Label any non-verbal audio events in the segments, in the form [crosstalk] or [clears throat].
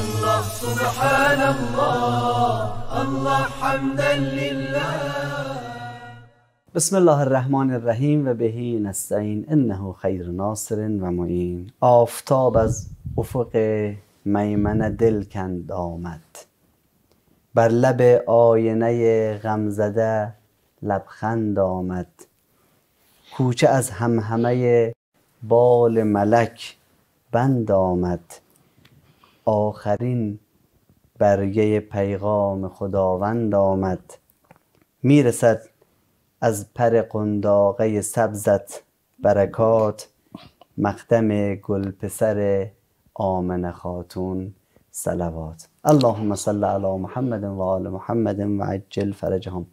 الله الله الله حمدا لله بسم الله الرحمن الرحیم و بهی نستعین انه خیر ناصر و معین آفتاب از افق میمنه دل کند آمد بر لب آینه غمزده لبخند آمد کوچه از همهمه بال ملک بند آمد آخرین برگه پیغام خداوند آمد میرسد از پر قنداقه سبزت برکات مقدم گلپسر پسر آمن خاتون سلوات اللهم صل علی محمد و آل محمد و عجل فرجهم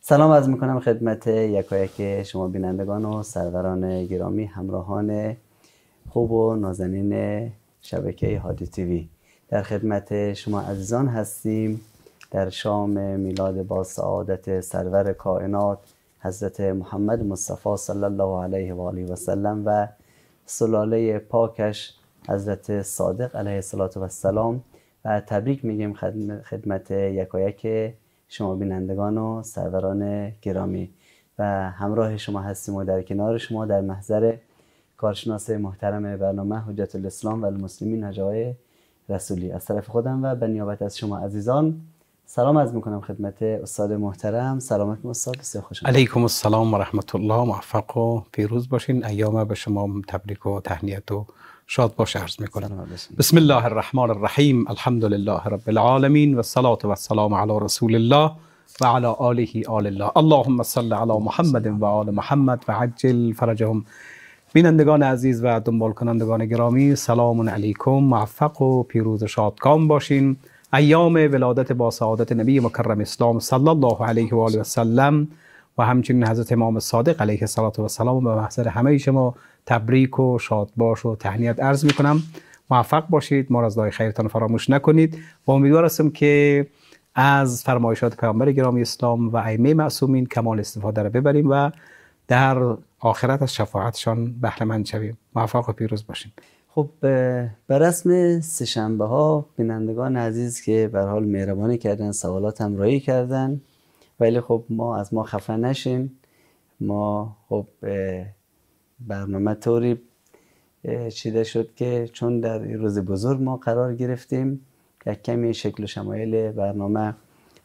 سلام از میکنم خدمت یکایک شما بینندگان و سروران گرامی همراهان خوب و نازنین شبکه هادی تیوی در خدمت شما عزیزان هستیم در شام میلاد با سعادت سرور کائنات حضرت محمد مصطفی صلی الله علیه و آله و سلم و سلاله پاکش حضرت صادق علیه السلام و تبریک میگیم خدمت یکایک شما بینندگان و سروران گرامی و همراه شما هستیم و در کنار شما در محضر کارشناس محترم برنامه حجت الاسلام و المسلمین هجای رسولی از طرف خودم و به نیابت از شما عزیزان سلام از میکنم خدمت استاد محترم سلامت استاد بسیار خوش علیکم السلام و رحمت الله موفق و پیروز باشین ایام به شما تبریک و تهنیت و شاد باش عرض میکنم بسم الله الرحمن الرحیم الحمد لله رب العالمین و صلوات و سلام علی رسول الله و علی آله آل الله اللهم صل علی محمد و آل محمد و عجل فرجهم بینندگان عزیز و دنبال کنندگان گرامی سلام علیکم موفق و پیروز شادکام باشین ایام ولادت با سعادت نبی مکرم اسلام صلی الله علیه و آله و سلم و همچنین حضرت امام صادق علیه السلام و محضر همه شما تبریک و شاد باش و تهنیت عرض می کنم موفق باشید ما از دای خیرتان فراموش نکنید و امیدوار هستم که از فرمایشات پیامبر گرامی اسلام و ائمه معصومین کمال استفاده را ببریم و در آخرت از شفاعتشان بهره شویم موفق و پیروز باشیم خب به رسم سهشنبه ها بینندگان عزیز که به حال مهربانی کردن سوالات هم رایی کردن ولی خب ما از ما خفه نشین ما خب برنامه طوری چیده شد که چون در این روز بزرگ ما قرار گرفتیم که کمی شکل و شمایل برنامه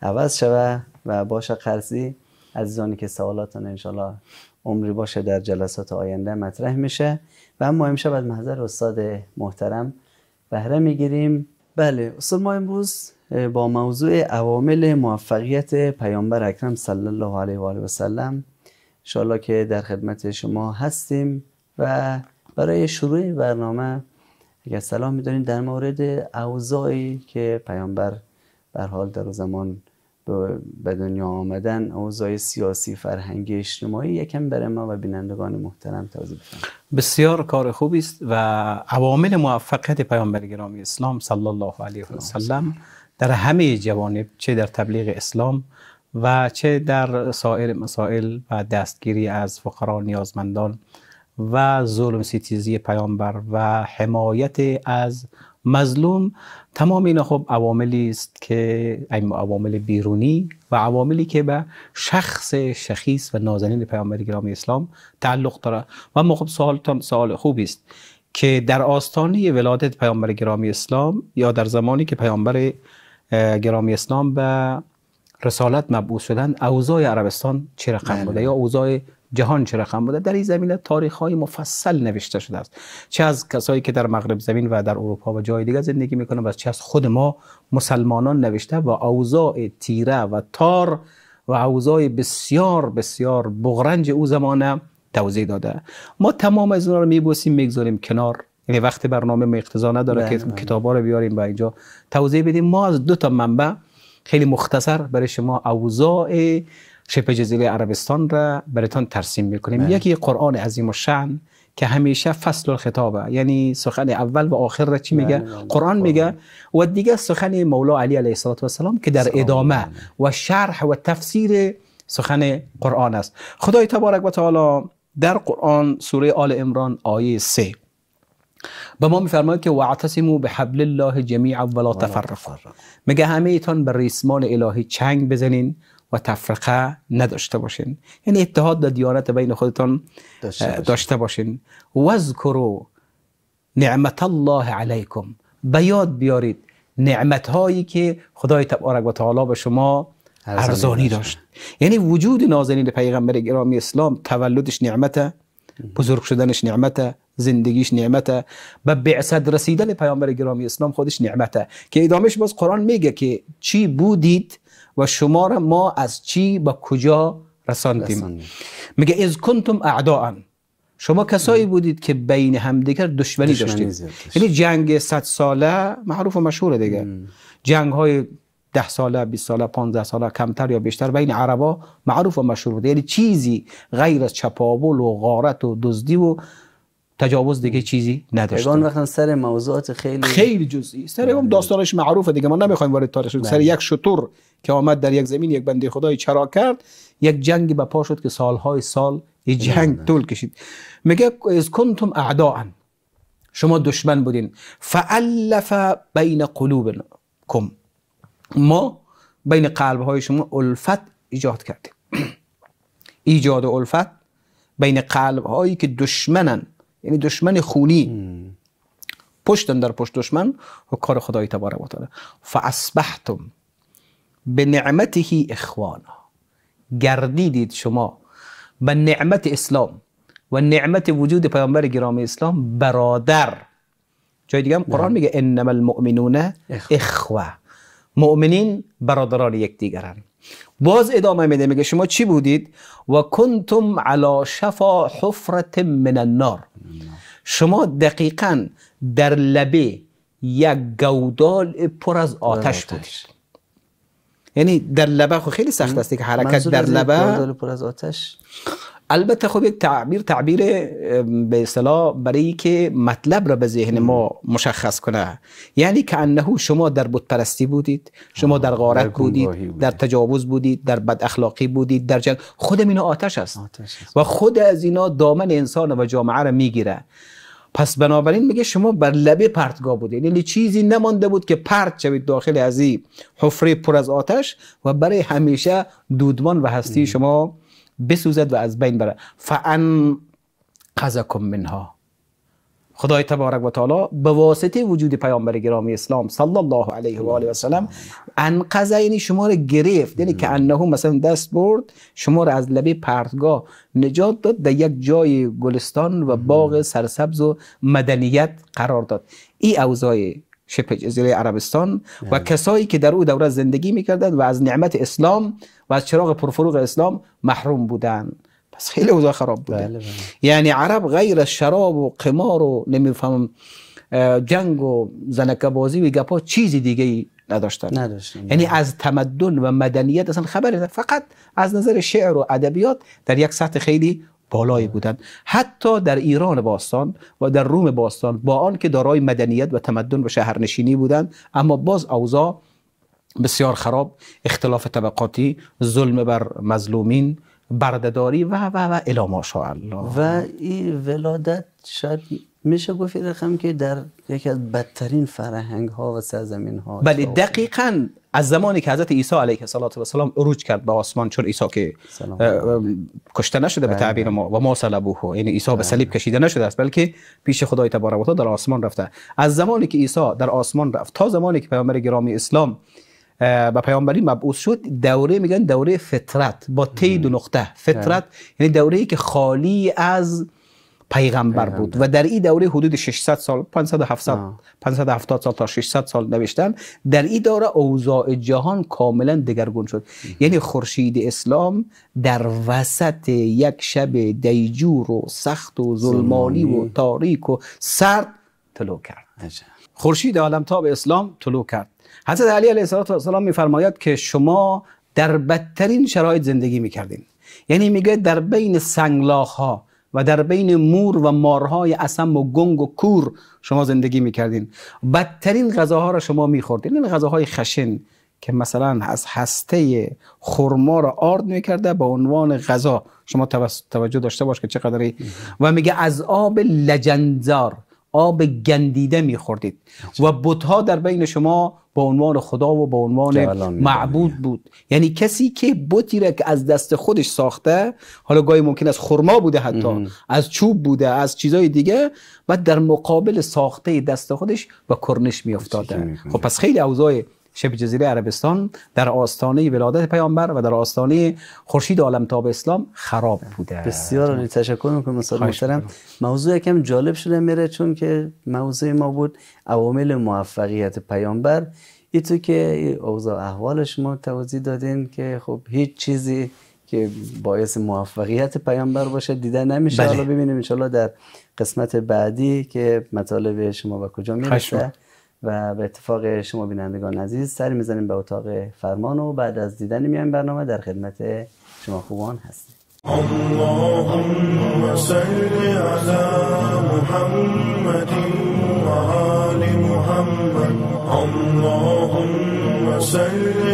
عوض شوه و باشه قرضی عزیزانی که سوالاتون انشالله عمری باشه در جلسات آینده مطرح میشه و اما امشب از محضر استاد محترم بهره میگیریم بله استاد ما امروز با موضوع عوامل موفقیت پیامبر اکرم صلی الله علیه و آله و سلم انشالله که در خدمت شما هستیم و برای شروع برنامه اگر سلام میداریم در مورد اوضاعی که پیامبر بر حال در زمان به دنیا آمدن زای سیاسی فرهنگی اجتماعی یکم برای ما و بینندگان محترم توضیح بسیار کار خوبی است و عوامل موفقیت پیامبر گرامی اسلام صلی الله علیه و سلم در همه جوانب چه در تبلیغ اسلام و چه در سایر مسائل و دستگیری از فقرا نیازمندان و ظلم سیتیزی پیامبر و حمایت از مظلوم تمام اینا خب عواملی است که عوامل بیرونی و عواملی که به شخص شخیص و نازنین پیامبر گرامی اسلام تعلق داره و ما خب سوال سوال خوبی است که در آستانه ولادت پیامبر گرامی اسلام یا در زمانی که پیامبر گرامی اسلام به رسالت مبعوث شدن اوضاع عربستان چه رقم بوده بله. یا اوضاع جهان چه رقم بوده در این زمینه تاریخ های مفصل نوشته شده است چه از کسایی که در مغرب زمین و در اروپا و جای دیگر زندگی میکنن و چه از خود ما مسلمانان نوشته و اوضاع تیره و تار و اوضاع بسیار بسیار بغرنج او زمانه توضیح داده ما تمام از اونها رو میبوسیم میگذاریم کنار یعنی وقت برنامه ما اقتضا نداره بله، که بله. کتابا رو بیاریم و اینجا توضیح بدیم ما از دو تا منبع خیلی مختصر برای شما اوضاع شبه جزیره عربستان را برتان ترسیم میکنیم بله. یکی قرآن عظیم و شعن که همیشه فصل الخطابه یعنی سخن اول و آخر را چی میگه بله، بله، قرآن میگه و دیگه سخن مولا علی علیه السلام که در ادامه و شرح و تفسیر سخن قرآن است خدای تبارک و تعالی در قرآن سوره آل عمران آیه 3 به ما میفرماید که به بحبل الله جمیعا ولا تفرقوا میگه همه ایتان بر ریسمان الهی چنگ بزنین و تفرقه نداشته باشین یعنی اتحاد در دیانت بین خودتان داشته باشین وذکرو نعمت الله علیکم به یاد بیارید نعمت هایی که خدای تبارک و تعالی به شما ارزانی داشت یعنی وجود نازنین پیغمبر گرامی اسلام تولدش نعمته بزرگ شدنش نعمته زندگیش نعمته به بعثت رسیدن پیامبر گرامی اسلام خودش نعمته که ادامش باز قرآن میگه که چی بودید و شما را ما از چی به کجا رساندیم میگه از کنتم اعداء شما کسایی بودید که بین همدیگر دشمنی, داشتید یعنی جنگ صد ساله معروف و مشهوره دیگه جنگ های ده ساله 20 ساله 15 ساله کمتر یا بیشتر بین عربا معروف و مشهور بوده یعنی چیزی غیر از چپاول و غارت و دزدی و تجاوز دیگه چیزی نداشت وقتا سر موضوعات خیلی خیلی جزئی سر هم بله. داستانش معروفه دیگه ما نمیخوایم وارد تاریخ بشیم. سر بله. یک شطور که آمد در یک زمین یک بنده خدای چرا کرد یک جنگی به پا شد که سالهای سال این جنگ طول کشید میگه از کنتم اعداء شما دشمن بودین فالف بین قلوبکم ما بین قلب های شما الفت ایجاد کردیم [clears throat] ایجاد الفت بین قلب هایی که دشمنن یعنی دشمن خونی پشت در پشت دشمن و کار خدای تبارک و تعالی فاصبحتم به نعمته اخوانا گردیدید شما به نعمت اسلام و نعمت وجود پیامبر گرامی اسلام برادر جای دیگه هم قرآن میگه انما المؤمنون اخوه مؤمنین برادران یکدیگرند باز ادامه میده میگه شما چی بودید و کنتم علی شفا حفرت من النار شما دقیقا در لبه یک گودال پر از آتش بودید یعنی در لبه خب خیلی سخت است که حرکت در لبه پر از آتش البته خب یک تعبیر تعبیر به اصطلاح برای که مطلب را به ذهن ما مشخص کنه یعنی که انه شما در بت پرستی بودید شما در غارت بودید, در تجاوز بودید در بد اخلاقی بودید در جنگ خود اینا آتش است و خود از اینا دامن انسان و جامعه را میگیره پس بنابراین میگه شما بر لبه پرتگاه بودید یعنی چیزی نمانده بود که پرت شوید داخل از این حفره پر از آتش و برای همیشه دودمان و هستی شما بسوزد و از بین برد فان قزکم منها خدای تبارک و تعالی به واسطه وجود پیامبر گرامی اسلام صلی الله علیه و آله و سلم انقذ یعنی شما رو گرفت یعنی که انه مثلا دست برد شما رو از لبه پرتگاه نجات داد در یک جای گلستان و باغ سرسبز و مدنیت قرار داد این اوزای شبه جزیره عربستان و بله. کسایی که در او دوره زندگی میکردند و از نعمت اسلام و از چراغ پرفروغ اسلام محروم بودن پس خیلی اوضاع خراب بوده بله، بله. یعنی عرب غیر شراب و قمار و نمیفهمم جنگ و زنکه بازی و گپا چیزی دیگه ای نداشتن نداشتن یعنی بله. از تمدن و مدنیت اصلا خبری فقط از نظر شعر و ادبیات در یک سطح خیلی بالایی بودند حتی در ایران باستان و در روم باستان با آن که دارای مدنیت و تمدن و شهرنشینی بودند اما باز اوضاع بسیار خراب اختلاف طبقاتی ظلم بر مظلومین بردهداری و و و الا الله و این ولادت شاید میشه گفت رقم که در یکی از بدترین فرهنگ ها و سرزمین ها بله دقیقا از زمانی که حضرت عیسی علیه السلام اروج کرد به آسمان چون عیسی که کشته نشده به بله، تعبیر بله. ما و ما صلبوه یعنی عیسی به سلیب بله. کشیده نشده است بلکه پیش خدای تبارک و در آسمان رفته از زمانی که عیسی در آسمان رفت تا زمانی که پیامبر گرامی اسلام به پیامبری مبعوث شد دوره میگن دوره فطرت با تی دو نقطه فطرت یعنی دوره ای که خالی از پیغمبر, بود و در این دوره حدود 600 سال 500 700 570 سال تا 600 سال نوشتن در این دوره اوضاع جهان کاملا دگرگون شد یعنی خورشید اسلام در وسط یک شب دیجور و سخت و ظلمانی و تاریک و سرد طلوع کرد خورشید تاب اسلام طلوع کرد حضرت علی علیه السلام میفرماید که شما در بدترین شرایط زندگی میکردین یعنی میگه در بین سنگلاخ ها و در بین مور و مارهای اسم و گنگ و کور شما زندگی میکردین بدترین غذاها را شما میخوردین این غذاهای خشن که مثلا از هسته خرما را آرد میکرده به عنوان غذا شما توجه داشته باش که چقدری و میگه از آب لجنزار آب گندیده میخوردید و بتها در بین شما به عنوان خدا و به عنوان معبود بود یعنی کسی که بتی را که از دست خودش ساخته حالا گاهی ممکن از خرما بوده حتی از چوب بوده از چیزای دیگه و در مقابل ساخته دست خودش و کرنش میافتاده خب پس خیلی اوضای شبه جزیره عربستان در آستانه ولادت پیامبر و در آستانه خورشید عالم اسلام خراب بوده بسیار عالی تشکر میکنم استاد محترم موضوع یکم جالب شده میره چون که موضوع ما بود عوامل موفقیت پیامبر تو که اوضاع احوال شما توضیح دادین که خب هیچ چیزی که باعث موفقیت پیامبر باشه دیده نمیشه بله. حالا بله. ببینیم انشالله در قسمت بعدی که مطالب شما و کجا میرسه و به اتفاق شما بینندگان عزیز سری میزنیم به اتاق فرمان و بعد از دیدن میان برنامه در خدمت شما خوبان هستیم اللهم صل علی محمد محمد اللهم صل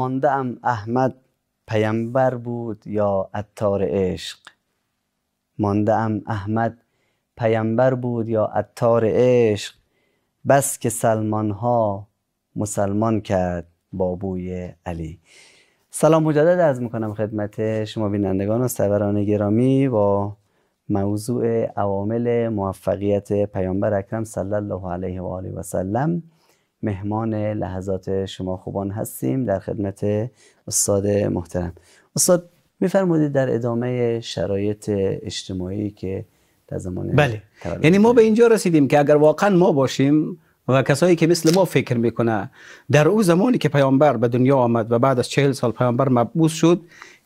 مانده ام احمد پیمبر بود یا عطار عشق مانده ام احمد پیمبر بود یا اتار عشق بس که سلمان ها مسلمان کرد با بوی علی سلام مجدد از میکنم خدمت شما بینندگان و سروران گرامی با موضوع عوامل موفقیت پیامبر اکرم صلی الله علیه و آله و سلم مهمان لحظات شما خوبان هستیم در خدمت استاد محترم استاد میفرمودید در ادامه شرایط اجتماعی که در زمان بله یعنی ما به اینجا رسیدیم که اگر واقعا ما باشیم و کسایی که مثل ما فکر میکنه در او زمانی که پیامبر به دنیا آمد و بعد از چهل سال پیامبر مبعوث شد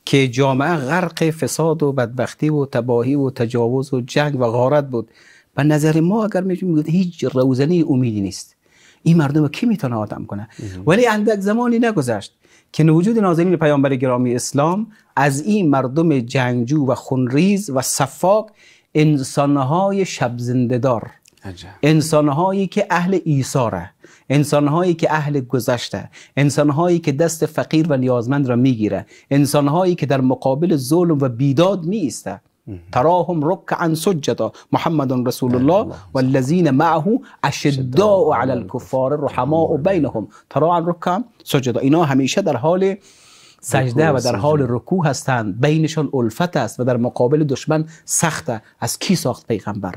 که جامعه غرق فساد و بدبختی و تباهی و تجاوز و جنگ و غارت بود به نظر ما اگر میگیم هیچ روزنی امیدی نیست این مردم کی میتونه آدم کنه ولی اندک زمانی نگذشت که وجود نازنین پیامبر گرامی اسلام از این مردم جنگجو و خونریز و صفاق انسانهای شب دار انسانهایی که اهل ایثاره انسانهایی که اهل گذشته انسانهایی که دست فقیر و نیازمند را میگیره انسانهایی که در مقابل ظلم و بیداد میسته تراهم عن سجدا محمد رسول الله والذين معه اشداء علی الکفار رحماء بینهم تراهم رکعا سجدا اینا همیشه در حال سجده و در حال رکوع هستند بینشان الفت است و در مقابل دشمن سخته از کی ساخت پیغمبر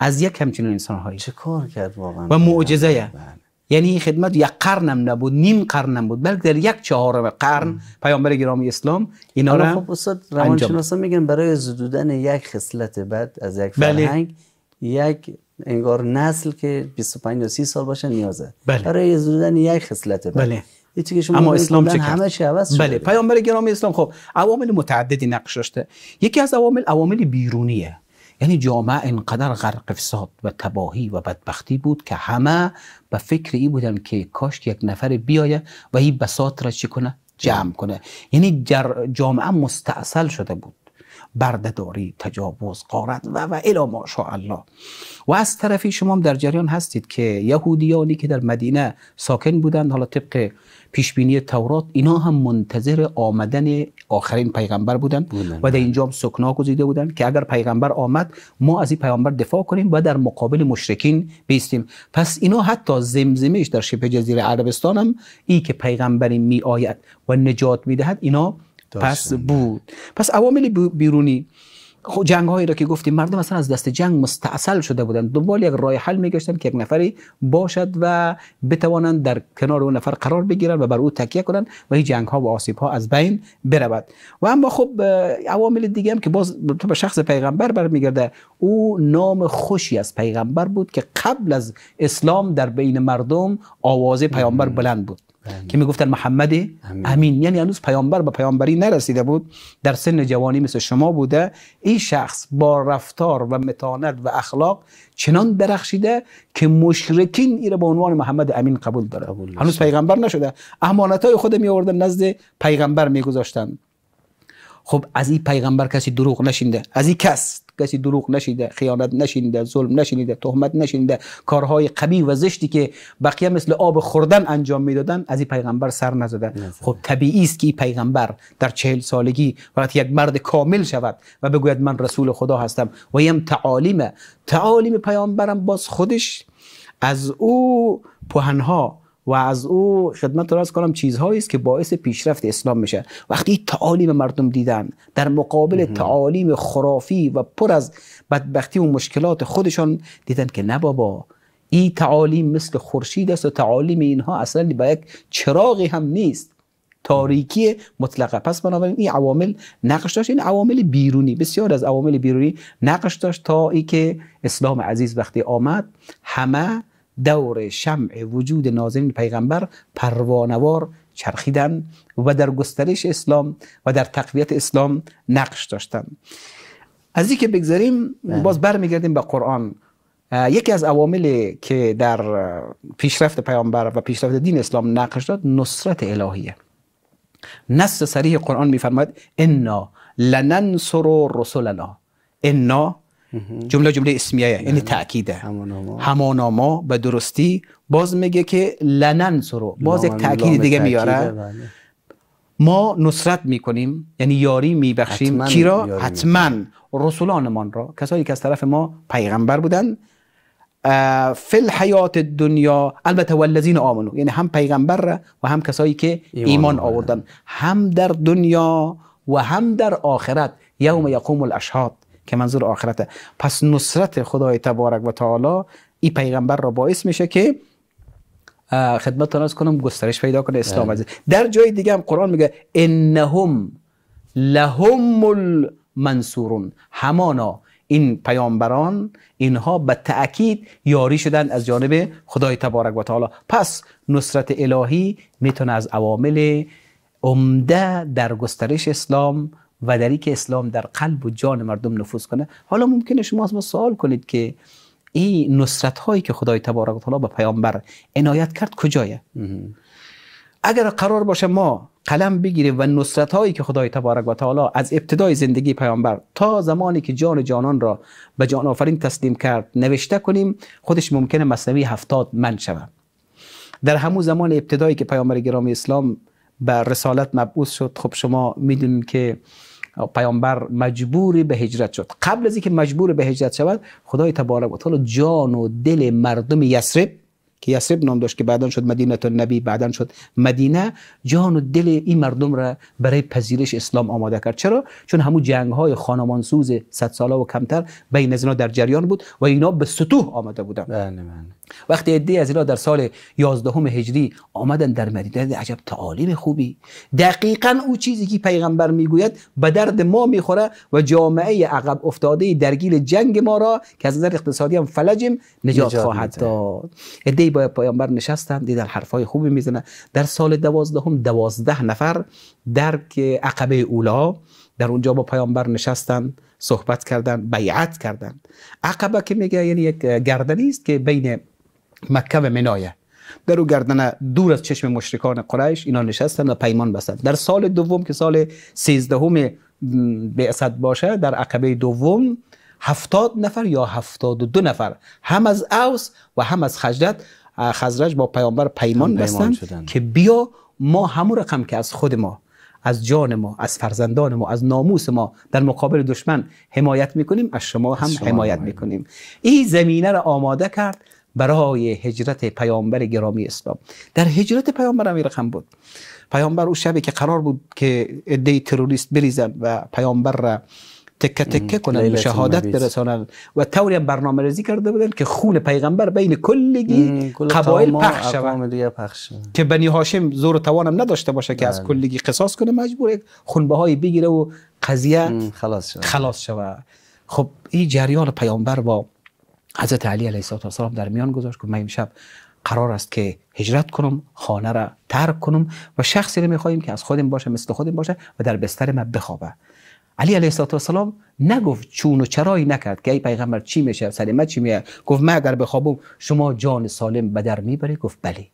از یک همچین انسان هایی چه کار کرد واقعا و معجزه بله. یعنی این خدمت یک هم نبود نیم قرنم بود بلکه در یک چهارم قرن پیامبر گرامی اسلام اینا آره. را خب استاد روانشناسا میگن برای زدودن یک خصلت بعد از یک بله. فرهنگ یک انگار نسل که 25 یا 30 سال باشه نیازه بله. برای زدودن یک خصلت بعد. بله. اما اسلام چه همه بله پیامبر گرامی اسلام خب عوامل متعددی نقش داشته یکی از عوامل عوامل بیرونیه یعنی جامعه انقدر غرق فساد و تباهی و بدبختی بود که همه به فکر ای بودن که کاش یک نفر بیایه و این بساط را چی کنه جمع کنه یعنی جامعه مستاصل شده بود بردهداری تجاوز قارت و و الا ماشاءالله و از طرفی شما در جریان هستید که یهودیانی که در مدینه ساکن بودند حالا طبق پیش بینی تورات اینا هم منتظر آمدن آخرین پیغمبر بودند و در اینجا سکنا گزیده بودند که اگر پیغمبر آمد ما از این پیغمبر دفاع کنیم و در مقابل مشرکین بیستیم پس اینا حتی زمزمهش در شبه جزیره عربستان هم ای که پیغمبری می آید و نجات می اینا پس بود پس عوامل بیرونی خب جنگ هایی را که گفتیم مردم مثلا از دست جنگ مستاصل شده بودند دنبال یک رای حل میگشتند که یک نفری باشد و بتوانند در کنار اون نفر قرار بگیرند و بر او تکیه کنند و این جنگ ها و آسیب ها از بین برود و اما خب عوامل دیگه هم که باز به شخص پیغمبر برمیگرده او نام خوشی از پیغمبر بود که قبل از اسلام در بین مردم آوازه پیامبر بلند بود بله. که که میگفتن محمد امین. امین. یعنی هنوز پیامبر به پیامبری نرسیده بود در سن جوانی مثل شما بوده این شخص با رفتار و متانت و اخلاق چنان درخشیده که مشرکین ایره به عنوان محمد امین قبول داره هنوز پیغمبر نشده امانت های خود می آوردن نزد پیغمبر میگذاشتن خب از این پیغمبر کسی دروغ نشینده از این کس کسی دروغ نشیده خیانت نشینده ظلم نشینده تهمت نشینده کارهای قبی و زشتی که بقیه مثل آب خوردن انجام میدادن از این پیغمبر سر نزده خب طبیعی است که این پیغمبر در چهل سالگی وقتی یک مرد کامل شود و بگوید من رسول خدا هستم و یم تعالیم تعالیم پیامبرم باز خودش از او پهنها و از او خدمت را کنم چیزهایی است که باعث پیشرفت اسلام میشه وقتی تعالیم مردم دیدن در مقابل تعالیم خرافی و پر از بدبختی و مشکلات خودشان دیدن که نه بابا این تعالیم مثل خورشید است و تعالیم اینها اصلا با یک چراغی هم نیست تاریکی مطلقه پس بنابراین این عوامل نقش داشت این عوامل بیرونی بسیار از عوامل بیرونی نقش داشت تا ای که اسلام عزیز وقتی آمد همه دور شمع وجود نازنین پیغمبر پروانوار چرخیدن و در گسترش اسلام و در تقویت اسلام نقش داشتن از این که بگذاریم بله. باز برمیگردیم به قرآن یکی از عوامل که در پیشرفت پیامبر و پیشرفت دین اسلام نقش داد نصرت الهیه نص صریح قرآن میفرماید انا لننصر رسولنا انا جمله جمله اسمیه یعنی همانا هماناما به درستی باز میگه که لنن سرو باز یک تاکید دیگه میاره بله. ما نصرت میکنیم یعنی یاری میبخشیم کی را حتما رسولانمان را کسایی که از طرف ما پیغمبر بودن فی حیات دنیا البته والذین آمنو یعنی هم پیغمبر و هم کسایی که ایمان, آوردن هم در دنیا و هم در آخرت یوم یقوم الاشهاد که منظور آخرته پس نصرت خدای تبارک و تعالی این پیغمبر را باعث میشه که خدمت از کنم گسترش پیدا کنه اسلام عزیز در جای دیگه هم قرآن میگه انهم لهم المنصورون همانا این پیامبران اینها به تأکید یاری شدن از جانب خدای تبارک و تعالی پس نصرت الهی میتونه از عوامل عمده در گسترش اسلام و که اسلام در قلب و جان مردم نفوذ کنه حالا ممکنه شما از ما سوال کنید که این نصرت هایی که خدای تبارک و تعالی به پیامبر عنایت کرد کجایه اگر قرار باشه ما قلم بگیریم و نصرت هایی که خدای تبارک و تعالی از ابتدای زندگی پیامبر تا زمانی که جان جانان را به جان آفرین تسلیم کرد نوشته کنیم خودش ممکنه مصنوی هفتاد من شود در همون زمان ابتدایی که پیامبر گرامی اسلام به رسالت مبعوث شد خب شما میدونیم که پیامبر مجبور به هجرت شد قبل از اینکه مجبور به هجرت شود خدای تبارک و تعالی جان و دل مردم یثرب که یسرب نام داشت که بعدان شد مدینه نبی بعدا شد مدینه جان و دل این مردم را برای پذیرش اسلام آماده کرد چرا چون همو جنگ های خانمان سوز صد ساله و کمتر بین از اینا در جریان بود و اینا به سطوح آمده بودن بله, بله. وقتی عدی از اینا در سال 11 هجری آمدن در مدینه عجب تعالیم خوبی دقیقا او چیزی که پیغمبر میگوید به درد ما میخوره و جامعه عقب افتاده درگیر جنگ ما را که از نظر اقتصادی هم فلجیم نجات, نجات خواهد داد با پیامبر نشستن دیدن حرفای خوبی میزنه در سال دوازدهم دوازده نفر در عقبه اولا در اونجا با پیامبر نشستن صحبت کردن بیعت کردن عقبه که میگه یعنی یک گردنی است که بین مکه و منایه در او گردن دور از چشم مشرکان قریش اینا نشستن و پیمان بستن در سال دوم که سال به اصد باشه در عقبه دوم هفتاد نفر یا هفتاد و دو نفر هم از اوس و هم از خجرت خزرج با پیامبر پیمان بستن که بیا ما همون رقم که از خود ما از جان ما از فرزندان ما از ناموس ما در مقابل دشمن حمایت میکنیم از شما هم حمایت میکنیم این زمینه را آماده کرد برای هجرت پیامبر گرامی اسلام در هجرت پیامبر هم رقم بود پیامبر او شبی که قرار بود که عده تروریست بریزن و پیامبر را تکه تکه کنند به شهادت برسانند و طوری هم برنامه ریزی کرده بودن که خون پیغمبر بین کلگی قبایل پخش شود که بنی هاشم زور و توانم نداشته باشه که از بله. کلگی قصاص کنه مجبور یک خونبه بگیره و قضیه خلاص شود خلاص شود خب این جریان پیامبر با حضرت علی علیه السلام در میان گذاشت که من شب قرار است که هجرت کنم خانه را ترک کنم و شخصی را میخواهیم که از خودم باشه مثل خودم باشه و در بستر من بخوابه علی علیه السلام نگفت چون و چرایی نکرد که ای پیغمبر چی میشه سلیمت چی میه گفت من اگر بخوابم شما جان سالم به در گفت بله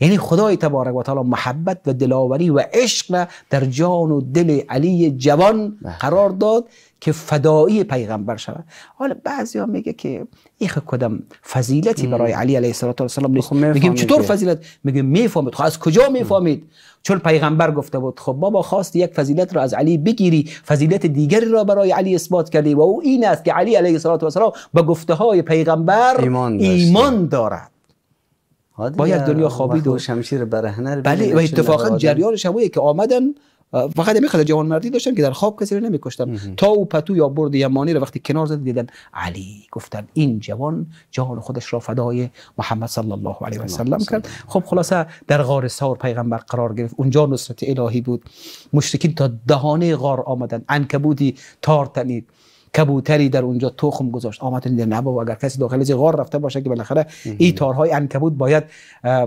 یعنی خدای تبارک و تعالی محبت و دلاوری و عشق در جان و دل علی جوان بله. قرار داد که فدایی پیغمبر شود حالا بعضی ها میگه که ایخ کدام فضیلتی برای علی علیه السلام نیست میگیم چطور فضیلت میگیم میفهمید خب از کجا میفهمید چون پیغمبر گفته بود خب بابا خواست یک فضیلت را از علی بگیری فضیلت دیگری را برای علی اثبات کردی و او این است که علی علیه السلام به گفته های پیغمبر ایمان دارد باید دنیا خوابید و شمشیر برهنه بله و اتفاقا جریان شبایی که آمدن فقط همین جوان مردی داشتن که در خواب کسی رو نمیکشتن تا او پتو یا برد یمانی رو وقتی کنار زد دیدن علی گفتن این جوان جان خودش را فدای محمد صلی الله علیه و سلم کرد خب خلاصه در غار سور پیغمبر قرار گرفت اونجا نصرت الهی بود مشرکین تا دهانه غار آمدن عنکبوتی تار تنید کبوتری در اونجا تخم گذاشت آمد در نبا و اگر کسی داخل غار رفته باشه که بالاخره این تارهای انکبوت باید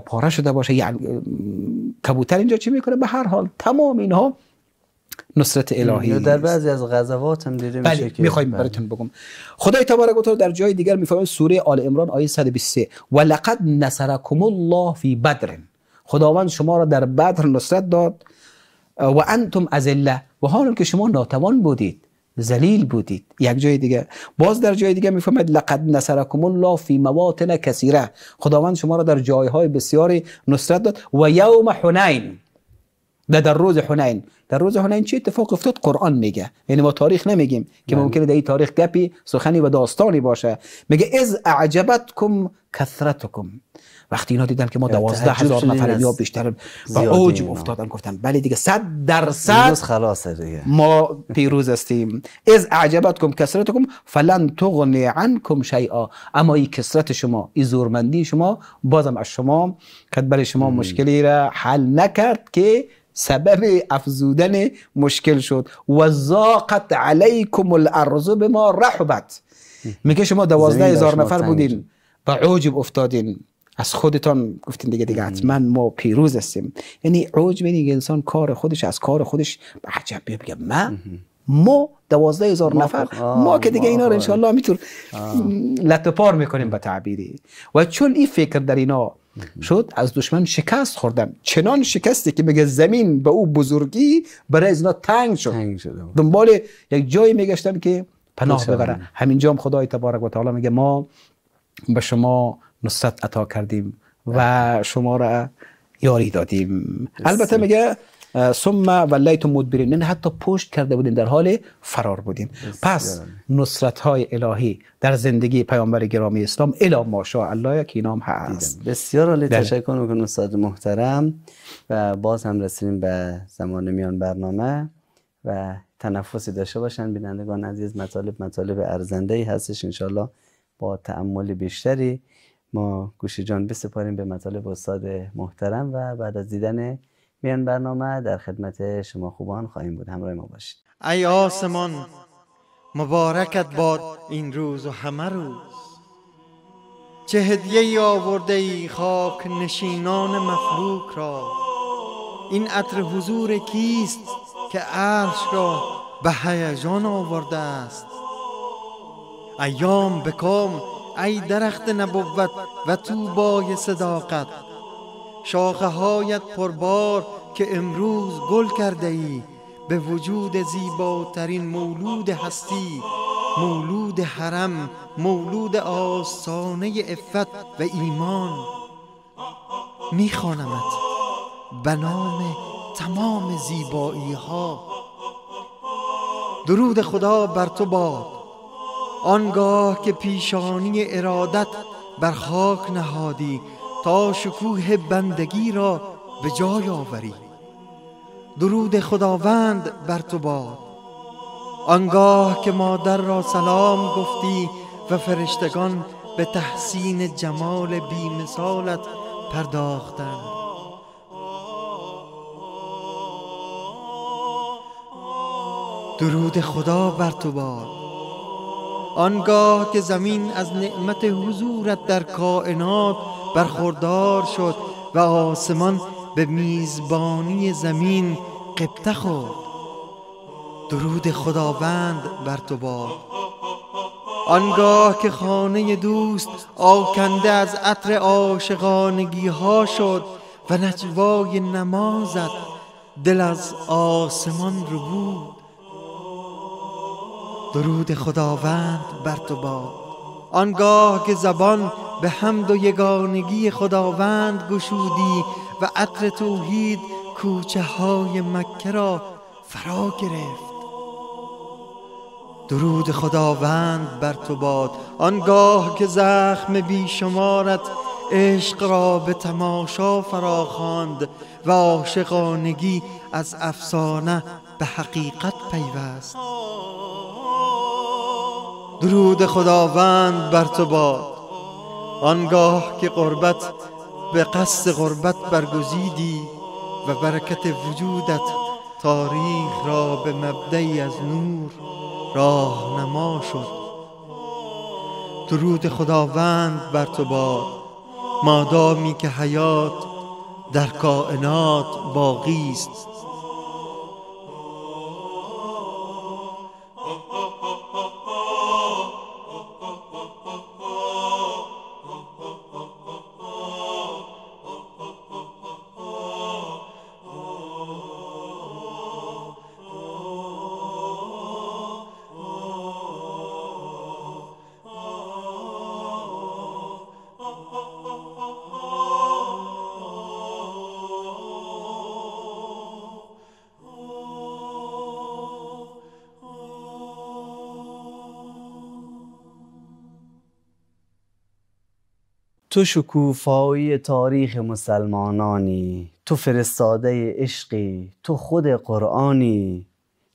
پاره شده باشه یعنی کبوتر اینجا چی میکنه به هر حال تمام اینها نصرت الهی در بعضی از غزوات هم دیده بله، میشه که میخوایم بله. براتون بگم خدای تبارک و تعالی در جای دیگر میفهمیم سوره آل عمران آیه 123 ولقد نصرکم الله فی بدر خداوند شما را در بدر نصرت داد و انتم ازله و حال که شما ناتوان بودید زلیل بودید یک جای دیگه باز در جای دیگه میفهمد لقد نصرکم الله فی مواطن کثیره خداوند شما را در جایهای بسیاری نصرت داد و یوم حنین ده در روز حنین در روز حنین چی اتفاق افتاد قرآن میگه یعنی ما تاریخ نمیگیم که بله. ممکنه در این تاریخ گپی سخنی و داستانی باشه میگه از اعجبتکم کثرتکم وقتی اینا دیدن که ما یعنی دوازده هزار نفر یا بیشتر با اوج افتادن گفتن بله دیگه صد درصد خلاص ما پیروز هستیم از اعجبتکم کم فلن تغنی عنکم شیئا اما این کسرت شما این زورمندی شما بازم از شما که بله برای شما مشکلی را حل نکرد که سبب افزودن مشکل شد و زاقت علیکم الارض ما رحبت میگه شما دوازده هزار نفر بودین و عجب افتادین از خودتان گفتین دیگه دیگه حتما ما پیروز هستیم یعنی عوج بین انسان کار خودش از کار خودش عجب بیا بگه من ما دوازده هزار نفر خب، ما که دیگه اینا رو خب. انشالله میتون لطپار میکنیم به تعبیری و چون این فکر در اینا شد از دشمن شکست خوردن چنان شکستی که میگه زمین به او بزرگی برای از تنگ شد, تنگ دنبال یک جایی میگشتن که پناه ببرن همینجا هم خدای تبارک و تعالی میگه ما به شما نصرت عطا کردیم و بله. شما را یاری دادیم البته میگه ثم ولیت مدبرین نه یعنی حتی پشت کرده بودیم در حال فرار بودیم پس نصرت های الهی در زندگی پیامبر گرامی اسلام الا ما الله که اینام هست بسیار عالی بله. تشکر میکنم استاد محترم و باز هم رسیدیم به زمان میان برنامه و تنفسی داشته باشن بینندگان عزیز مطالب مطالب ارزنده ای هستش انشالله با تعمل بیشتری ما گوشی جان بسپاریم به مطالب استاد محترم و بعد از دیدن میان برنامه در خدمت شما خوبان خواهیم بود همراه ما باشید ای آسمان مبارکت باد این روز و همه روز چه هدیه ای آورده ای خاک نشینان مفلوک را این عطر حضور کیست که عرش را به هیجان آورده است ایام بکام ای درخت نبوت و توبای صداقت شاخه هایت پربار که امروز گل کرده ای به وجود زیباترین مولود هستی مولود حرم مولود آستانه افت و ایمان میخوانمت به نام تمام زیبایی ها درود خدا بر تو باد آنگاه که پیشانی ارادت بر خاک نهادی تا شکوه بندگی را به جای آوری درود خداوند بر تو باد آنگاه که مادر را سلام گفتی و فرشتگان به تحسین جمال بیمثالت پرداختند درود خدا بر تو باد آنگاه که زمین از نعمت حضورت در کائنات برخوردار شد و آسمان به میزبانی زمین قبطه خورد درود خداوند بر تو باد آنگاه که خانه دوست آکنده از عطر عاشقانگی ها شد و نجوای نمازت دل از آسمان رو بود درود خداوند بر تو باد آنگاه که زبان به حمد و یگانگی خداوند گشودی و عطر توحید کوچه های مکه را فرا گرفت درود خداوند بر تو باد آنگاه که زخم بیشمارت عشق را به تماشا فراخواند و عاشقانگی از افسانه به حقیقت پیوست درود خداوند بر تو باد آنگاه که قربت به قصد قربت برگزیدی و برکت وجودت تاریخ را به مبدعی از نور راه نما شد درود خداوند بر تو باد مادامی که حیات در کائنات باقی است تو شکوفایی تاریخ مسلمانانی تو فرستاده عشقی تو خود قرآنی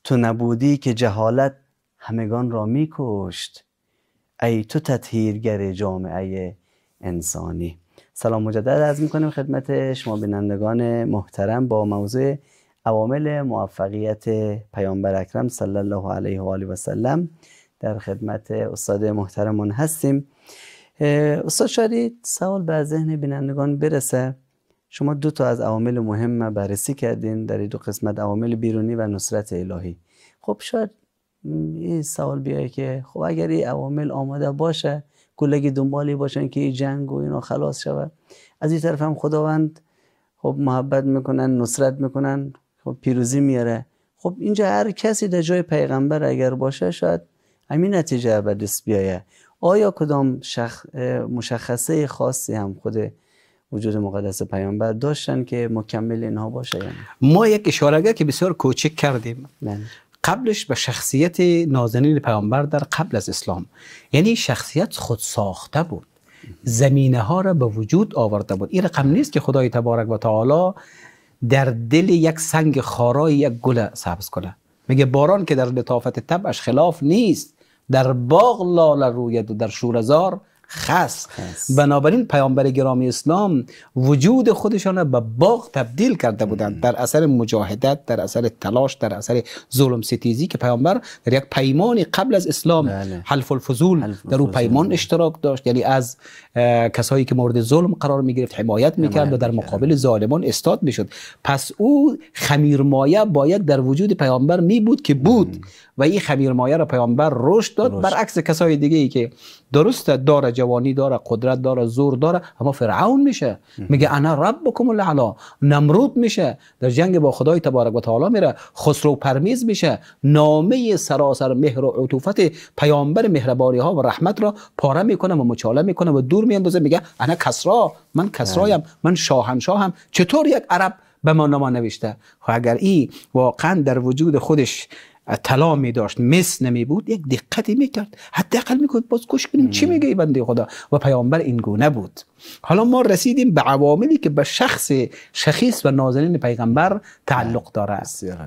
تو نبودی که جهالت همگان را میکشت ای تو تطهیرگر جامعه انسانی سلام مجدد از میکنیم خدمت شما بینندگان محترم با موضوع عوامل موفقیت پیامبر اکرم صلی الله علیه و آله و سلم در خدمت استاد محترمون هستیم استاد شاید سوال به ذهن بینندگان برسه شما دو تا از عوامل مهم بررسی کردین در دو قسمت عوامل بیرونی و نصرت الهی خب شاید این سوال بیاید که خب اگر این عوامل آماده باشه کلگی دنبالی باشن که این جنگ و اینا خلاص شود از این طرف هم خداوند خب محبت میکنن نصرت میکنن خب پیروزی میاره خب اینجا هر کسی در جای پیغمبر اگر باشه شاید همین نتیجه به بیایه آیا کدام شخ... مشخصه خاصی هم خود وجود مقدس پیامبر داشتن که مکمل اینها باشه یعنی؟ ما یک اشارگه که بسیار کوچک کردیم بله. قبلش به شخصیت نازنین پیامبر در قبل از اسلام یعنی شخصیت خود ساخته بود زمینه ها را به وجود آورده بود این رقم نیست که خدای تبارک و تعالی در دل یک سنگ خارای یک گل سبز کنه میگه باران که در لطافت طبعش خلاف نیست در باغ لاله روید و در شورزار خس بنابراین پیامبر گرامی اسلام وجود خودشان را به باغ تبدیل کرده بودند در اثر مجاهدت در اثر تلاش در اثر ظلم ستیزی که پیامبر در یک پیمان قبل از اسلام بله. حلف الفضول در او پیمان اشتراک داشت یعنی از کسایی که مورد ظلم قرار می گرفت حمایت میکرد و در مقابل ظالمان استاد می شد پس او خمیرمایه باید در وجود پیامبر می بود که بود و این خمیرمایه را پیامبر رشد داد برعکس کسای دیگه ای که درست داره جوانی داره قدرت داره زور داره اما فرعون میشه میگه انا ربکم الاعلا نمرود میشه در جنگ با خدای تبارک و تعالی میره خسرو پرمیز میشه نامه سراسر مهر و عطوفت پیامبر مهربانی ها و رحمت را پاره میکنه و مچاله میکنه و دو دور میاندازه میگه انا کسرا من کسرایم بله. من شاهنشاهم چطور یک عرب به ما نما نوشته خب اگر ای واقعا در وجود خودش طلا می داشت مس نمی بود یک دقتی می کرد حداقل می باز کش کنیم چی میگه بنده خدا و پیامبر این گونه بود حالا ما رسیدیم به عواملی که به شخص شخیص و نازنین پیغمبر تعلق داره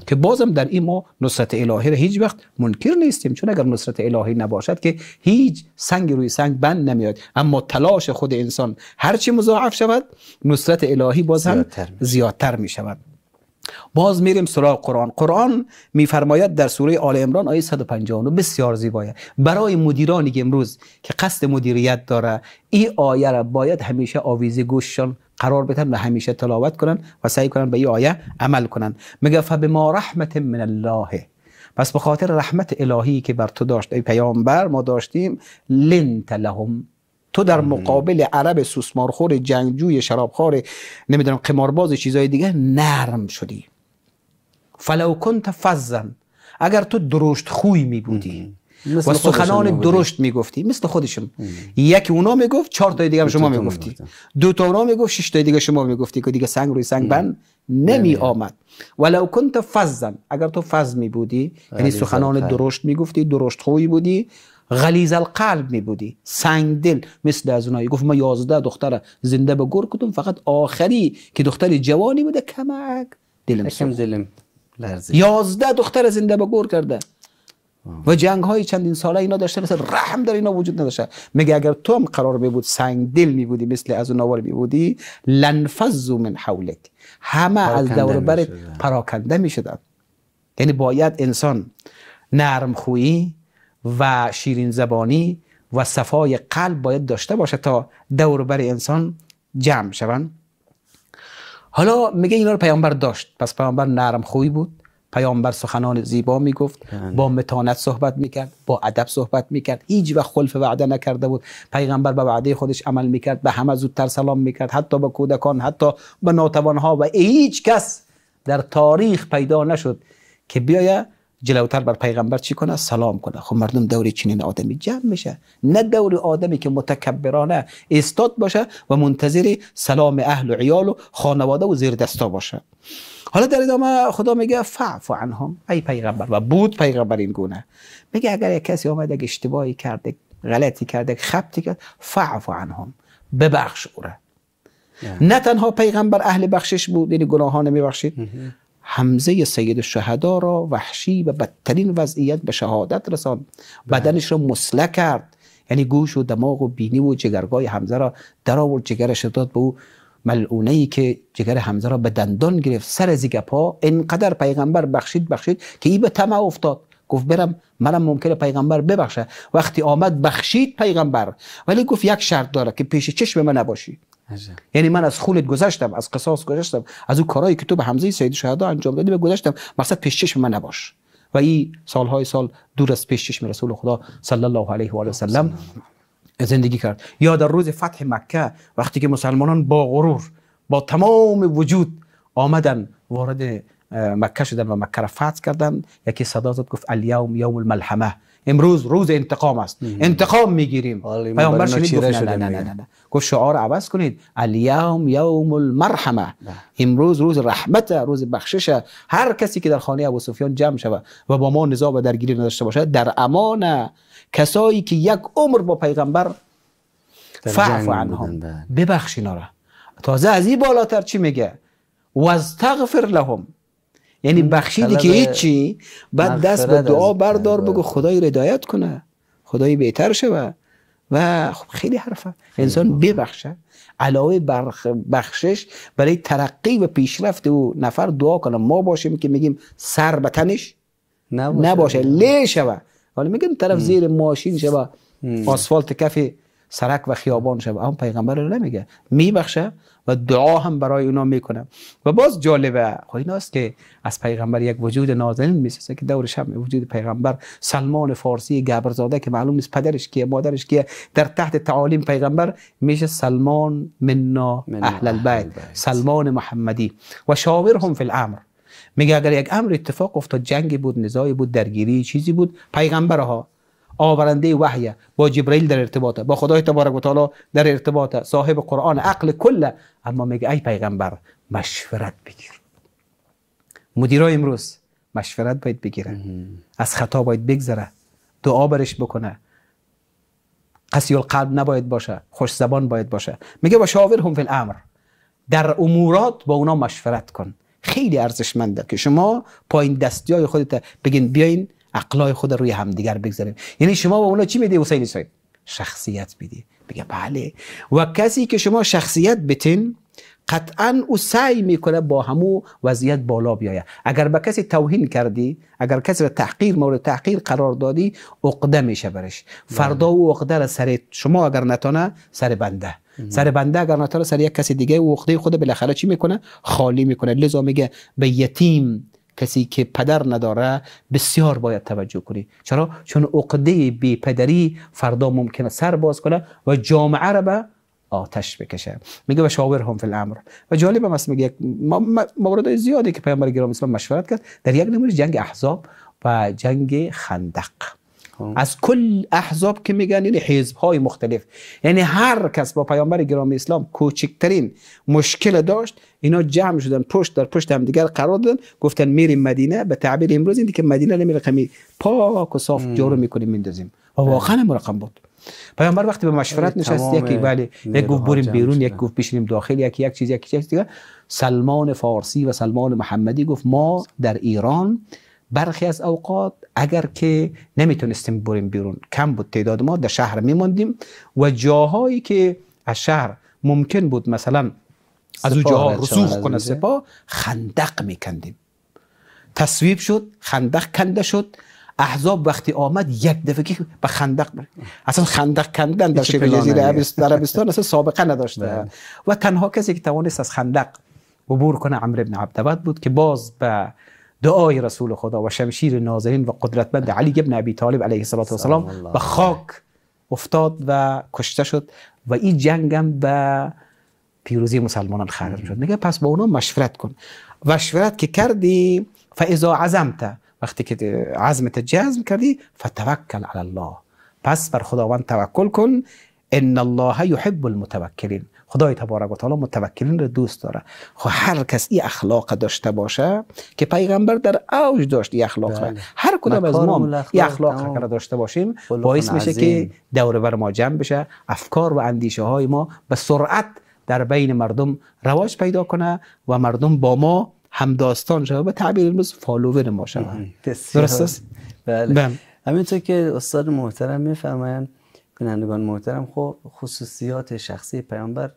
که بازم در این ما نصرت الهی را هیچ وقت منکر نیستیم چون اگر نصرت الهی نباشد که هیچ سنگ روی سنگ بند نمیاد اما تلاش خود انسان هرچی مضاعف شود نصرت الهی بازم زیادتر می شود باز میریم سراغ قرآن قرآن میفرماید در سوره آل عمران آیه 159 بسیار زیبایه برای مدیرانی که امروز که قصد مدیریت داره این آیه را باید همیشه آویزه گوششان قرار بدن و همیشه تلاوت کنن و سعی کنن به این آیه عمل کنن میگه ما رحمت من الله پس به خاطر رحمت الهی که بر تو داشت ای پیامبر ما داشتیم لنت لهم تو در مقابل عرب سوسمارخور جنگجوی شرابخور، نمیدونم قمارباز چیزای دیگه نرم شدی فلو کنت فزن اگر تو درشت خوی می بودی و سخنان درشت می گفتی، مثل خودشون یکی اونا گفت، چهار تا دیگه شما شما گفتی دو تا اونا گفت، شش تا دیگه شما می گفتی که دیگه سنگ روی سنگ بند نمی آمد ولو کنت فزن اگر تو فز می بودی یعنی سخنان درشت گفتی، درشت خوی بودی غلیز القلب می بودی سنگ دل مثل از اونایی گفت ما یازده دختر زنده به گور کدوم فقط آخری که دختر جوانی بوده کمک دلم دلم یازده دختر زنده به گور کرده و جنگ های چندین ساله اینا داشته مثل رحم در اینا وجود نداشته میگه اگر تو هم قرار می بود سنگ دل می بودی مثل از اون آوار می بودی لنفز من حولک همه از دور برد پراکنده می شدن یعنی باید انسان نرم خویی و شیرین زبانی و صفای قلب باید داشته باشه تا دور بر انسان جمع شوند حالا میگه اینا رو پیامبر داشت پس پیامبر نرم خوی بود پیامبر سخنان زیبا میگفت بله. با متانت صحبت میکرد با ادب صحبت میکرد هیچ و خلف وعده نکرده بود پیغمبر به وعده خودش عمل میکرد به همه زودتر سلام میکرد حتی به کودکان حتی به ناتوانها و هیچ کس در تاریخ پیدا نشد که بیاید. جلوتر بر پیغمبر چی کنه سلام کنه خب مردم دور چنین آدمی جمع میشه نه دور آدمی که متکبرانه استاد باشه و منتظر سلام اهل و عیال و خانواده و زیر دستا باشه حالا در ادامه خدا میگه فعف عنهم ای پیغمبر و بود پیغمبر این گونه میگه اگر یک کسی آمد اگه اشتباهی کرده غلطی کرد خبتی کرد فعف عنهم ببخش او نه تنها پیغمبر اهل بخشش بود یعنی گناهان میبخشید حمزه سید شهدا را وحشی و بدترین وضعیت به شهادت رساند بله. بدنش را مسله کرد یعنی گوش و دماغ و بینی و جگرگای حمزه را در آورد جگرش داد به او ملعونه ای که جگر حمزه را به دندان گرفت سر زیگپا گپا انقدر پیغمبر بخشید بخشید که ای به طمع افتاد گفت برم منم ممکنه پیغمبر ببخشه وقتی آمد بخشید پیغمبر ولی گفت یک شرط داره که پیش چشم من نباشی یعنی من از خولت گذشتم از قصاص گذشتم از اون کارهایی که تو به حمزه سید شهدا انجام دادی به گذشتم مقصد پیش چشم من نباش و این سالهای سال دور از پیش چشم رسول خدا صلی الله علیه و آله سلم زندگی کرد یا در روز فتح مکه وقتی که مسلمانان با غرور با تمام وجود آمدن وارد مکه شدن و مکه را فتح کردن یکی صدا زد گفت الیوم یوم الملحمه امروز روز انتقام است انتقام میگیریم پیامبر شدید گفت نه نه نه گفت شعار عوض کنید الیوم یوم المرحمه بله. امروز روز رحمت روز بخششه هر کسی که در خانه ابو سفیان جمع شود و با ما نزاع و درگیری نداشته باشد در امان کسایی که یک عمر با پیغمبر فعف عنهم بله. ببخش آره. تازه از این بالاتر چی میگه واستغفر لهم یعنی بخشیدی که هیچی بعد دست به دعا بردار بگو خدای ردایت کنه خدای بهتر شوه و خب خیلی حرفه انسان ببخشه علاوه بر بخشش برای ترقی و پیشرفت او نفر دعا کنه ما باشیم که میگیم سر به تنش نباشه, نباشه. لی شوه حالا میگن طرف زیر ماشین شوه آسفالت کفی سرک و خیابان شد اما پیغمبر رو نمیگه میبخشه و دعا هم برای اونا میکنه و باز جالبه خب ایناست که از پیغمبر یک وجود نازنین میسازه که دورش هم وجود پیغمبر سلمان فارسی گبرزاده که معلوم نیست پدرش کیه مادرش کیه در تحت تعالیم پیغمبر میشه سلمان منا من اهل البیت سلمان محمدی و شاورهم فی الامر میگه اگر یک امر اتفاق افتاد جنگی بود نزاعی بود درگیری چیزی بود پیغمبرها آورنده وحیه با جبرئیل در ارتباطه با خدای تبارک و تعالی در ارتباطه صاحب قرآن عقل کله اما میگه ای پیغمبر مشورت بگیر مدیرای امروز مشورت باید بگیره از خطا باید بگذره دعا برش بکنه قسی القلب نباید باشه خوش زبان باید باشه میگه با شاور هم فی الامر در امورات با اونا مشورت کن خیلی ارزشمنده که شما پایین دستی های خودت بگین بیاین عقلای خود روی همدیگر بگذاریم یعنی شما با اونا چی میدی حسین صاحب شخصیت میدی بگه بله و کسی که شما شخصیت بتین قطعا او سعی میکنه با همو وضعیت بالا بیاید اگر به کسی توهین کردی اگر کسی را تحقیر مورد تحقیر قرار دادی عقده میشه برش فردا او عقده را سر شما اگر نتانه سر بنده سر بنده اگر نتانه سر یک کسی دیگه او عقده خود بالاخره چی میکنه خالی میکنه لذا میگه به یتیم کسی که پدر نداره بسیار باید توجه کنی چرا چون عقده بی پدری فردا ممکنه سر باز کنه و جامعه را به آتش بکشه میگه و شاور هم فی الامر و جالب هم است میگه یک مورد زیادی که پیامبر گرامی اسلام مشورت کرد در یک نمونه جنگ احزاب و جنگ خندق خب. از کل احزاب که میگن یعنی حزب های مختلف یعنی هر کس با پیامبر گرامی اسلام کوچکترین مشکل داشت اینا جمع شدن پشت در پشت هم دیگر قرار دادن گفتن میریم مدینه به تعبیر امروز این که مدینه نمیره کمی پاک و صاف جارو میکنیم میندازیم و بله. واقعا مرقم بود پیامبر وقتی به مشورت بله، نشست یکی بله یک گفت بریم بیرون یک گفت بشینیم داخل یکی یک چیز یکی چیز دیگه سلمان فارسی و سلمان محمدی گفت ما در ایران برخی از اوقات اگر که نمیتونستیم بریم بیرون کم بود تعداد ما در شهر میماندیم و جاهایی که از شهر ممکن بود مثلا از اون جاها رسوخ کنه سپاه خندق میکندیم تصویب شد خندق کنده شد احزاب وقتی آمد یک دفعه به خندق اصلا خندق کندن در جزیره عربستان اصلا سابقه نداشته بله. و تنها کسی که توانست از خندق عبور کنه عمرو ابن عبدبد بود که باز به دعای رسول خدا و شمشیر ناظرین و قدرتمند علی ابن ابی طالب علیه السلام و خاک افتاد و کشته شد و این جنگم به پیروزی مسلمانان خرم شد میگه پس با اونا مشورت کن مشورت که کردی فاذا عزمت وقتی که عزمت جزم کردی فتوکل علی الله پس بر خداوند توکل کن ان الله یحب المتوکلین خدای تبارک و تعالی متوکلین را دوست داره خب هر کس این اخلاق داشته باشه که پیغمبر در اوج داشت این اخلاق بله. هر کدام از ما این اخلاق را داشته باشیم باعث میشه که دور بر ما جمع بشه افکار و اندیشه های ما به سرعت در بین مردم رواج پیدا کنه و مردم با ما همداستان شده به تعبیر امروز فالوور ما شده درست است بله. بله, همینطور که استاد محترم میفرمایند کنندگان محترم خب خصوصیات شخصی پیامبر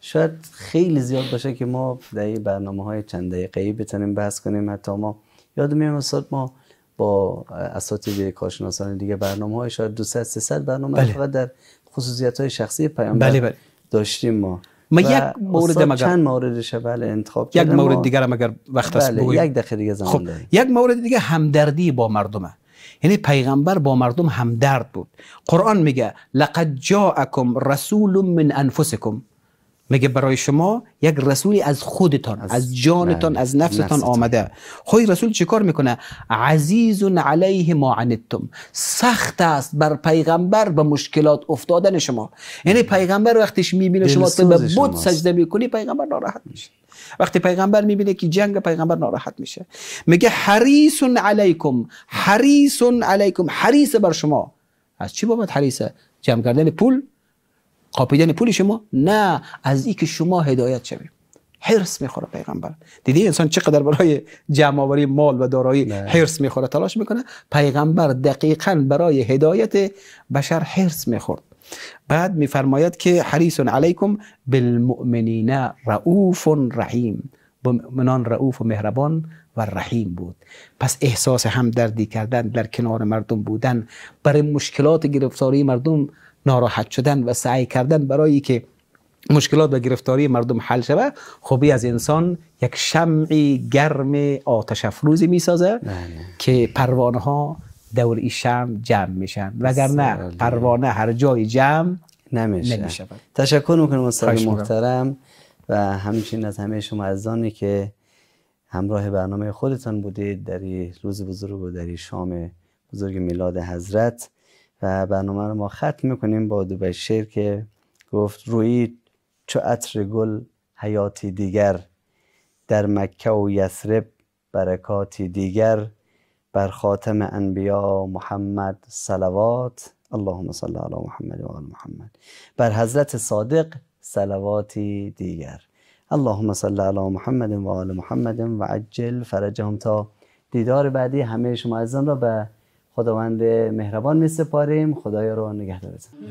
شاید خیلی زیاد باشه که ما در این برنامه های چند دقیقه بتونیم بحث کنیم حتی ما یاد میام ما با اساتید کارشناسان دیگه برنامه های شاید 200 300 برنامه بله. فقط در خصوصیت های شخصی پیامبر بله بله. داشتیم ما ما یک مورد مگر چند موردش بله انتخاب یک مورد دیگر مگر وقت است بله یک دقیقه دیگه زمان خب یک مورد دیگه همدردی با مردمه یعنی پیغمبر با مردم همدرد بود قرآن میگه لقد جاءکم رسول من انفسکم میگه برای شما یک رسولی از خودتان از, از جانتان بله، از نفستان, آمده خوی رسول چیکار میکنه عزیز علیه ما عنتم سخت است بر پیغمبر به مشکلات افتادن شما یعنی بله. پیغمبر وقتیش میبینه شما تو به بت سجده میکنی پیغمبر ناراحت میشه وقتی پیغمبر میبینه که جنگ پیغمبر ناراحت میشه میگه حریص علیکم حریص علیکم حریص بر شما از چی بابت حریصه جمع کردن پول قاپیدن پول شما نه از که شما هدایت شوید حرس میخوره پیغمبر دیدی انسان چقدر برای جمع مال و دارایی حرس میخوره تلاش میکنه پیغمبر دقیقا برای هدایت بشر حرس میخورد بعد میفرماید که حریص علیکم بالمؤمنین رؤوف رحیم با منان رؤوف و مهربان و رحیم بود پس احساس هم دردی کردن در کنار مردم بودن برای مشکلات گرفتاری مردم ناراحت شدن و سعی کردن برای که مشکلات و گرفتاری مردم حل شود خوبی از انسان یک شمعی گرم آتش افروزی می سازه بله. که پروانه ها دور این شم جمع میشن وگرنه پروانه هر جای جمع نمیشه, تشکر میکنم استاد محترم و همچنین از همه شما عزیزانی که همراه برنامه خودتان بودید در روز بزرگ و در شام بزرگ میلاد حضرت و برنامه رو ما ختم میکنیم با دو شعر که گفت روی چو عطر گل حیاتی دیگر در مکه و یثرب برکاتی دیگر بر خاتم انبیا محمد صلوات اللهم صل علی محمد و آل محمد بر حضرت صادق صلواتی دیگر اللهم صل علی محمد و آل محمد و عجل فرجهم تا دیدار بعدی همه شما عزیزان را به خداوند مهربان می سپاریم خدای رو نگهدارتان